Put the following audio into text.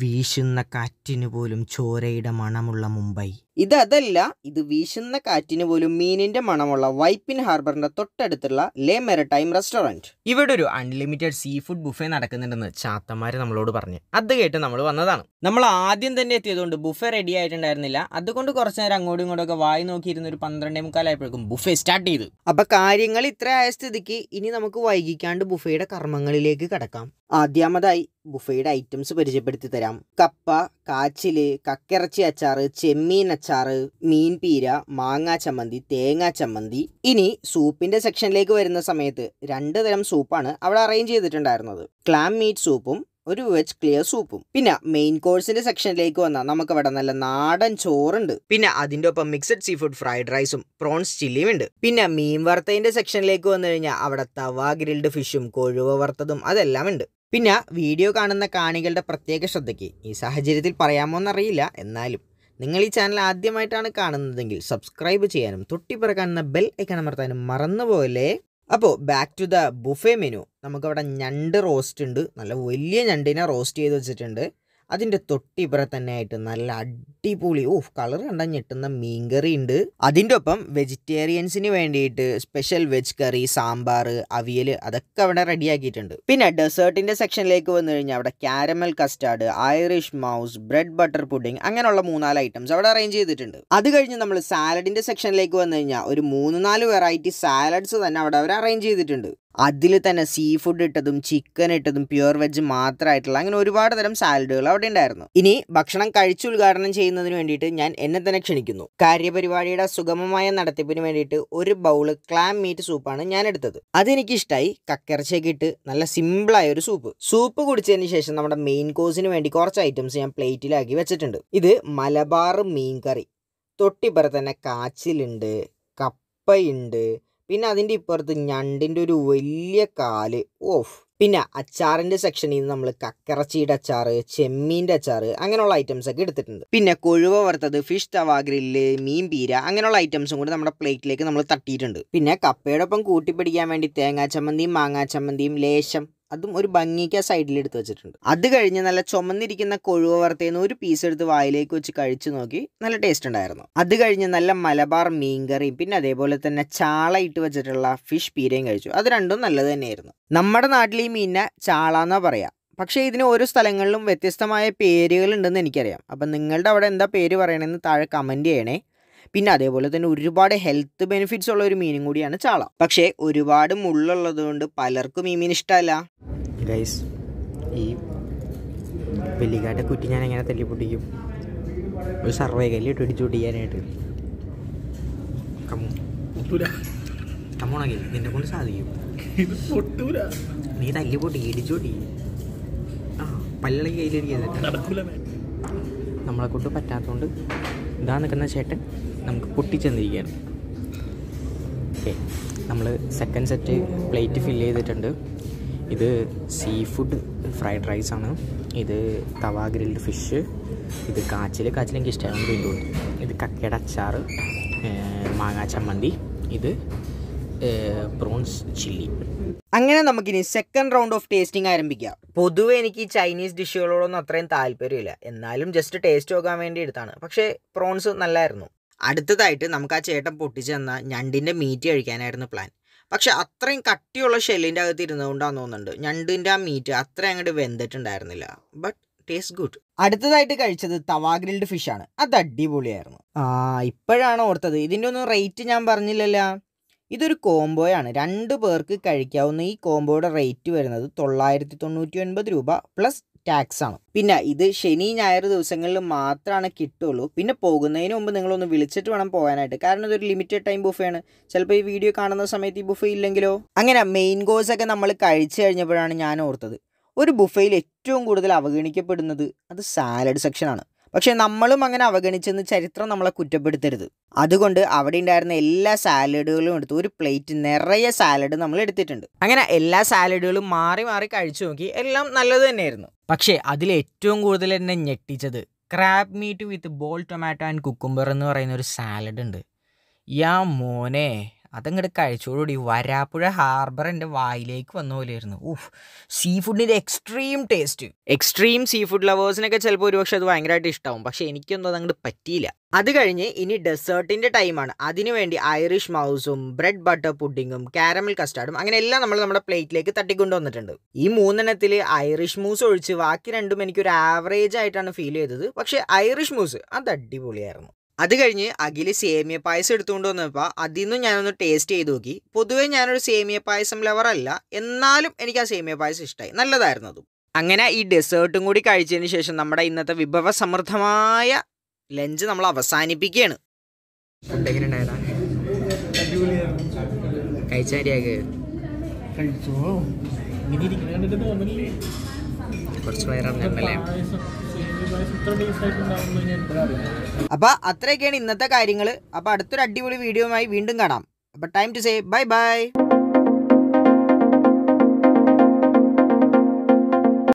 വീശുന്ന കാറ്റിനു പോലും ചോരയുടെ മണമുള്ള മുംബൈ ഇത് അതല്ല ഇത് വീശുന്ന കാറ്റിന് പോലും മീനിന്റെ മണമുള്ള വൈപ്പിൻ ഹാർബറിന്റെ തൊട്ടടുത്തുള്ള ലേ മെറടൈം റെസ്റ്റോറന്റ് ഇവിടെ ഒരു അൺലിമിറ്റഡ് സീ ഫുഡ് ബുഫേ നടക്കുന്നുണ്ടെന്ന് ചാത്തമാര് നമ്മളോട് പറഞ്ഞു അത് കേട്ട് നമ്മൾ വന്നതാണ് നമ്മൾ ആദ്യം തന്നെ എത്തിയതുകൊണ്ട് ബുഫേ റെഡി ആയിട്ടുണ്ടായിരുന്നില്ല അതുകൊണ്ട് കുറച്ച് നേരം അങ്ങോട്ടും ഇങ്ങോട്ടും ഒക്കെ വായി നോക്കിയിരുന്ന ഒരു പന്ത്രണ്ടേ മുക്കാലായപ്പോഴേക്കും ബുഫേ സ്റ്റാർട്ട് ചെയ്തു അപ്പൊ കാര്യങ്ങൾ ഇത്ര ആയ സ്ഥിതിക്ക് ഇനി നമുക്ക് വൈകിക്കാണ്ട് ബുഫേയുടെ കർമ്മങ്ങളിലേക്ക് കടക്കാം ആദ്യാമതായി ബുഫയുടെ ഐറ്റംസ് പരിചയപ്പെടുത്തി തരാം കപ്പ കാച്ചില് കക്കിറച്ചി അച്ചാറ് ചെമ്മീൻ അച്ചാറ് മീൻ പീര മാങ്ങാ ചമ്മന്തി തേങ്ങാ ചമ്മന്തി ഇനി സൂപ്പിന്റെ സെക്ഷനിലേക്ക് വരുന്ന സമയത്ത് രണ്ട് തരം സൂപ്പാണ് അവിടെ അറേഞ്ച് ചെയ്തിട്ടുണ്ടായിരുന്നത് ക്ലാം മീറ്റ് സൂപ്പും ഒരു വെജ് ക്ലിയർ സൂപ്പും പിന്നെ മെയിൻ കോഴ്സിന്റെ സെക്ഷനിലേക്ക് വന്നാൽ നമുക്ക് ഇവിടെ നല്ല നാടൻ ചോറുണ്ട് പിന്നെ അതിൻ്റെ ഒപ്പം മിക്സഡ് സീ ഫുഡ് ഫ്രൈഡ് റൈസും പ്രോൺസ് ചില്ലിയും ഉണ്ട് പിന്നെ മീൻ വറുത്തതിന്റെ സെക്ഷനിലേക്ക് വന്നു കഴിഞ്ഞാൽ അവിടെ തവ ഗ്രിൽഡ് ഫിഷും കൊഴുവ വറുത്തതും അതെല്ലാം ഉണ്ട് പിന്നെ വീഡിയോ കാണുന്ന കാണികളുടെ പ്രത്യേക ശ്രദ്ധയ്ക്ക് ഈ സാഹചര്യത്തിൽ പറയാമോ എന്നറിയില്ല എന്നാലും നിങ്ങൾ ഈ ചാനൽ ആദ്യമായിട്ടാണ് കാണുന്നതെങ്കിൽ സബ്സ്ക്രൈബ് ചെയ്യാനും തൊട്ടിപ്പുറ കാണുന്ന ബെൽ ഐക്കൺ അമർത്താനും മറന്നുപോലെ അപ്പോൾ back to the buffet menu നമുക്കവിടെ ഞണ്ട് റോസ്റ്റ് ഉണ്ട് നല്ല വലിയ ഞണ്ടിനെ റോസ്റ്റ് ചെയ്ത് വെച്ചിട്ടുണ്ട് അതിൻ്റെ തൊട്ടിപ്പുറ തന്നെയായിട്ട് നല്ല അടിപൊളി ഓഫ് കളർ കണ്ടാൽ ഞെട്ടുന്ന മീൻ കറി ഉണ്ട് അതിൻ്റെ ഒപ്പം വെജിറ്റേറിയൻസിന് വേണ്ടിയിട്ട് special veg curry sambar avial അതൊക്കെ അവിടെ റെഡിയാക്കിയിട്ടുണ്ട് പിന്നെ ഡെസേർട്ടിൻ്റെ സെക്ഷനിലേക്ക് വന്നു കഴിഞ്ഞാൽ അവിടെ caramel custard Irish mousse bread butter pudding അങ്ങനെയുള്ള മൂന്നാല് ഐറ്റംസ് അവിടെ അറേഞ്ച് ചെയ്തിട്ടുണ്ട് അത് കഴിഞ്ഞ് നമ്മൾ സാലഡിൻ്റെ സെക്ഷനിലേക്ക് വന്നു കഴിഞ്ഞാൽ ഒരു മൂന്ന് നാല് വെറൈറ്റി സാലഡ്സ് തന്നെ അവിടെ അവർ അറേഞ്ച് ചെയ്തിട്ടുണ്ട് അതിൽ തന്നെ സീ ഫുഡ് ഇട്ടതും ചിക്കൻ ഇട്ടതും പ്യുവർ വെജ് മാത്രമായിട്ടുള്ള അങ്ങനെ ഒരുപാട് തരം സാലഡുകൾ അവിടെ ഉണ്ടായിരുന്നു ഇനി ഭക്ഷണം കഴിച്ചു ഉദ്ഘാടനം ചെയ്യുന്നതിന് വേണ്ടിയിട്ട് ഞാൻ എന്നെ തന്നെ ക്ഷണിക്കുന്നു കാര്യപരിപാടിയുടെ സുഗമമായ നടത്തിപ്പിന് വേണ്ടിയിട്ട് ഒരു ബൗള് ക്ലാം മീറ്റ് സൂപ്പാണ് ഞാൻ എടുത്തത് അതെനിക്ക് ഇഷ്ടമായി കക്കിറച്ചേക്ക് ഇട്ട് നല്ല സിമ്പിളായ ഒരു സൂപ്പ് സൂപ്പ് കുടിച്ചതിന് ശേഷം നമ്മുടെ മെയിൻ കോഴ്സിന് വേണ്ടി കുറച്ച് ഐറ്റംസ് ഞാൻ പ്ലേറ്റിലാക്കി വെച്ചിട്ടുണ്ട് ഇത് മലബാർ മീൻ കറി തൊട്ടിപ്പുറത്ത് തന്നെ കാച്ചിലുണ്ട് കപ്പയുണ്ട് പിന്നെ അതിൻ്റെ ഇപ്പുറത്ത് ഞണ്ടിൻ്റെ ഒരു വലിയ കാല് ഓഫ് പിന്നെ അച്ചാറിൻ്റെ സെക്ഷനിൽ നിന്ന് നമ്മൾ കക്കറച്ചിയുടെ അച്ചാറ് ചെമ്മീൻ്റെ അച്ചാറ് അങ്ങനെയുള്ള ഐറ്റംസ് ഒക്കെ എടുത്തിട്ടുണ്ട് പിന്നെ കൊഴുവ വറുത്തത് ഫിഷ് തവ ഗ്രില്ല് മീൻ പീര അങ്ങനെയുള്ള ഐറ്റംസും കൂടി നമ്മുടെ പ്ലേറ്റിലേക്ക് നമ്മൾ തട്ടിയിട്ടുണ്ട് പിന്നെ കപ്പയോടൊപ്പം കൂട്ടിപ്പിടിക്കാൻ വേണ്ടി തേങ്ങാ ചമ്മന്തിയും മാങ്ങാ ചമ്മന്തിയും ലേശം അതും ഒരു ഭംഗിക്ക് ആ സൈഡിൽ എടുത്ത് വെച്ചിട്ടുണ്ട് അത് കഴിഞ്ഞ് നല്ല ചുമന്നിരിക്കുന്ന കൊഴുവ വറുത്തേന്ന് ഒരു പീസ് എടുത്ത് വായിലേക്ക് വെച്ച് കഴിച്ചു നോക്കി നല്ല ടേസ്റ്റ് ഉണ്ടായിരുന്നു അത് കഴിഞ്ഞ് നല്ല മലബാർ മീൻകറിയും പിന്നെ അതേപോലെ തന്നെ ചാള ഇട്ട് വെച്ചിട്ടുള്ള ഫിഷ് പീരയും കഴിച്ചു അത് രണ്ടും നല്ലത് തന്നെയായിരുന്നു നമ്മുടെ നാട്ടിൽ ഈ മീനിനെ ചാള എന്നാ പറയാ പക്ഷേ ഇതിന് ഓരോ സ്ഥലങ്ങളിലും വ്യത്യസ്തമായ പേരുകൾ ഉണ്ടെന്ന് എനിക്കറിയാം അപ്പം നിങ്ങളുടെ അവിടെ എന്താ പേര് പറയണമെന്ന് താഴെ കമൻറ്റ് ചെയ്യണേ പിന്നെ അതേപോലെ തന്നെ ഒരുപാട് ഹെൽത്ത് ബെനിഫിറ്റ്സ് ഉള്ള ഒരു മീനും കൂടിയാണ് ചാള പക്ഷേ ഒരുപാട് മുള്ളുള്ളത് കൊണ്ട് പലർക്കും ഈ മീൻ ഇഷ്ടമല്ല ഗൈസ് ഈ കുറ്റി ഞാൻ എങ്ങനെ തല്ലി ഒരു സർവേ കല്ലിട്ട് ഇടിച്ചു പൊട്ടിക്കാനായിട്ട് കമ്മു നിന്നെ കൊണ്ട് സാധിക്കും നീ തല്ലി പൊട്ടി ഇടിച്ചു പൊട്ടി ആ പല്ലിളകി കയ്യിലിരിക്കുന്നത് നമ്മളെ കൊണ്ട് പറ്റാത്തതുകൊണ്ട് ഇതാ നിൽക്കുന്ന ചേട്ടൻ നമുക്ക് പൊട്ടിച്ചെന്നിരിക്കുകയാണ് ഓക്കെ നമ്മൾ സെക്കൻഡ് സെറ്റ് പ്ലേറ്റ് ഫില്ല് ചെയ്തിട്ടുണ്ട് ഇത് സീ ഫുഡ് ഫ്രൈഡ് റൈസാണ് ഇത് തവ ഗ്രിൽഡ് ഫിഷ് ഇത് കാച്ചിൽ കാച്ചിൽ എനിക്ക് ഇഷ്ടമാണ് വീണ്ടും ഇത് കക്കയുടെ അച്ചാർ മാങ്ങാ ചമ്മന്തി ഇത് പ്രോൺസ് ചില്ലി അങ്ങനെ നമുക്കിനി സെക്കൻഡ് റൗണ്ട് ഓഫ് ടേസ്റ്റിംഗ് ആരംഭിക്കാം പൊതുവെ എനിക്ക് ചൈനീസ് ഡിഷുകളോടൊന്നും അത്രയും താല്പര്യമില്ല എന്നാലും ജസ്റ്റ് ടേസ്റ്റ് നോക്കാൻ വേണ്ടി എടുത്താണ് പക്ഷേ പ്രോൺസ് നല്ലായിരുന്നു അടുത്തതായിട്ട് നമുക്ക് ആ ചേട്ടൻ പൊട്ടിച്ചെന്ന ഞണ്ടിൻ്റെ മീറ്റ് കഴിക്കാനായിരുന്നു പ്ലാൻ പക്ഷെ അത്രയും കട്ടിയുള്ള ഷെല്ലിൻ്റെ അകത്ത് ഇരുന്നുകൊണ്ടാന്ന് തോന്നുന്നുണ്ട് ഞണ്ടിൻ്റെ ആ മീറ്റ് അത്ര അങ്ങോട്ട് വെന്തിട്ടുണ്ടായിരുന്നില്ല ബട്ട് ടേസ്റ്റ് ഗുഡ് അടുത്തതായിട്ട് കഴിച്ചത് തവാ ഗ്രിൽഡ് ആണ് അത് അടിപൊളിയായിരുന്നു ആ ഇപ്പോഴാണ് ഓർത്തത് ഇതിൻ്റെ ഒന്നും റേറ്റ് ഞാൻ പറഞ്ഞില്ലല്ലോ ഇതൊരു കോംബോയാണ് രണ്ട് പേർക്ക് കഴിക്കാവുന്ന ഈ കോംബോയുടെ റേറ്റ് വരുന്നത് തൊള്ളായിരത്തി തൊണ്ണൂറ്റി ഒൻപത് രൂപ പ്ലസ് ടാക്സ് ആണ് പിന്നെ ഇത് ശനി ഞായർ ദിവസങ്ങളിൽ മാത്രമാണ് കിട്ടുള്ളൂ പിന്നെ പോകുന്നതിന് മുമ്പ് നിങ്ങളൊന്ന് വിളിച്ചിട്ട് വേണം പോകാനായിട്ട് കാരണം ഇതൊരു ലിമിറ്റഡ് ടൈം ബുഫയാണ് ചിലപ്പോൾ ഈ വീഡിയോ കാണുന്ന സമയത്ത് ഈ ബുഫേ ഇല്ലെങ്കിലോ അങ്ങനെ മെയിൻ കോഴ്സ് ഒക്കെ നമ്മൾ കഴിച്ചു കഴിഞ്ഞപ്പോഴാണ് ഞാൻ ഓർത്തത് ഒരു ബുഫയിൽ ഏറ്റവും കൂടുതൽ അവഗണിക്കപ്പെടുന്നത് അത് സാലഡ് സെക്ഷനാണ് പക്ഷേ നമ്മളും അങ്ങനെ അവഗണിച്ചെന്ന് ചരിത്രം നമ്മളെ കുറ്റപ്പെടുത്തരുത് അതുകൊണ്ട് അവിടെ ഉണ്ടായിരുന്ന എല്ലാ സാലഡുകളും എടുത്ത് ഒരു പ്ലേറ്റ് നിറയെ സാലഡ് നമ്മൾ എടുത്തിട്ടുണ്ട് അങ്ങനെ എല്ലാ സാലഡുകളും മാറി മാറി കഴിച്ചു നോക്കി എല്ലാം നല്ലത് തന്നെയായിരുന്നു പക്ഷേ അതിൽ ഏറ്റവും കൂടുതൽ എന്നെ ഞെട്ടിച്ചത് crab meat with ball tomato and cucumber എന്ന് പറയുന്ന ഒരു സാലഡ് ഉണ്ട് യാ മോനെ അതങ്ങോട്ട് കഴിച്ചോടുകൂടി വരാപ്പുഴ ഹാർബർ എൻ്റെ വായിലേക്ക് വന്ന പോലെയായിരുന്നു ഊഫ് സീ ഫുഡിൻ്റെ extreme taste extreme sea food ലവേഴ്സിനൊക്കെ ചിലപ്പോൾ ഒരുപക്ഷെ അത് ഭയങ്കരമായിട്ട് ഇഷ്ടമാവും പക്ഷേ എനിക്കൊന്നും അത് പറ്റിയില്ല അത് കഴിഞ്ഞ് ഇനി ഡെസേർട്ടിൻ്റെ ടൈമാണ് അതിനുവേണ്ടി ഐറിഷ് മൗസും ബ്രെഡ് ബട്ടർ പുഡിങ്ങും കാരമൽ കസ്റ്റാർഡും അങ്ങനെ എല്ലാം നമ്മൾ നമ്മുടെ പ്ലേറ്റിലേക്ക് തട്ടിക്കൊണ്ട് വന്നിട്ടുണ്ട് ഈ മൂന്നെണ്ണത്തിൽ ഐറിഷ് മൂസ് ഒഴിച്ച് ബാക്കി രണ്ടും എനിക്കൊരു ആവറേജ് ആയിട്ടാണ് ഫീൽ ചെയ്തത് പക്ഷേ ഐറിഷ് മൂസ് അത് അടിപൊളിയായിരുന്നു അത് കഴിഞ്ഞ് അഖില് സേമിയ പായസം എടുത്തുകൊണ്ട് വന്നപ്പോൾ അതിൽ നിന്നും ഞാനൊന്ന് ടേസ്റ്റ് ചെയ്ത് നോക്കി പൊതുവേ ഞാനൊരു സേമിയ പായസം ലവറല്ല എന്നാലും എനിക്ക് ആ സേമിയ പായസം ഇഷ്ടമായി നല്ലതായിരുന്നു അതും അങ്ങനെ ഈ ഡെസേർട്ടും കൂടി കഴിച്ചതിന് ശേഷം നമ്മുടെ ഇന്നത്തെ വിഭവ സമൃദ്ധമായ ലഞ്ച് നമ്മൾ അവസാനിപ്പിക്കുകയാണ് കുറച്ച് വയറാണ് അപ്പൊ അത്രയൊക്കെയാണ് ഇന്നത്തെ കാര്യങ്ങൾ അപ്പൊ അടുത്തൊരു അടിപൊളി വീഡിയോ വീണ്ടും കാണാം അപ്പൊ time to say bye by